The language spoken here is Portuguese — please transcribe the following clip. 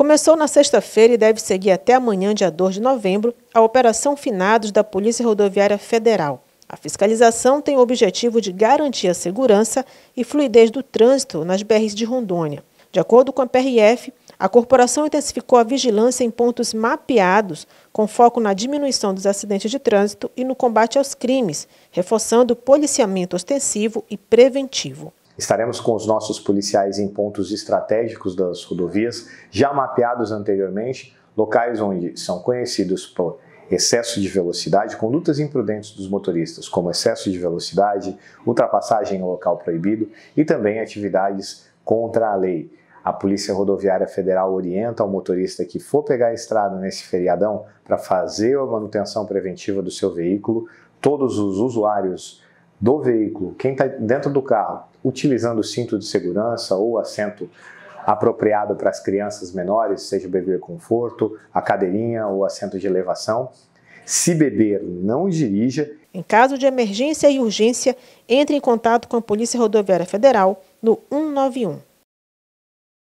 Começou na sexta-feira e deve seguir até amanhã, dia 2 de novembro, a Operação Finados da Polícia Rodoviária Federal. A fiscalização tem o objetivo de garantir a segurança e fluidez do trânsito nas BRs de Rondônia. De acordo com a PRF, a corporação intensificou a vigilância em pontos mapeados, com foco na diminuição dos acidentes de trânsito e no combate aos crimes, reforçando o policiamento ostensivo e preventivo. Estaremos com os nossos policiais em pontos estratégicos das rodovias, já mapeados anteriormente, locais onde são conhecidos por excesso de velocidade, condutas imprudentes dos motoristas, como excesso de velocidade, ultrapassagem em local proibido e também atividades contra a lei. A Polícia Rodoviária Federal orienta o motorista que for pegar a estrada nesse feriadão para fazer a manutenção preventiva do seu veículo. Todos os usuários do veículo, quem está dentro do carro utilizando o cinto de segurança ou assento apropriado para as crianças menores, seja o bebê conforto, a cadeirinha ou assento de elevação. Se beber, não dirija. Em caso de emergência e urgência, entre em contato com a Polícia Rodoviária Federal no 191.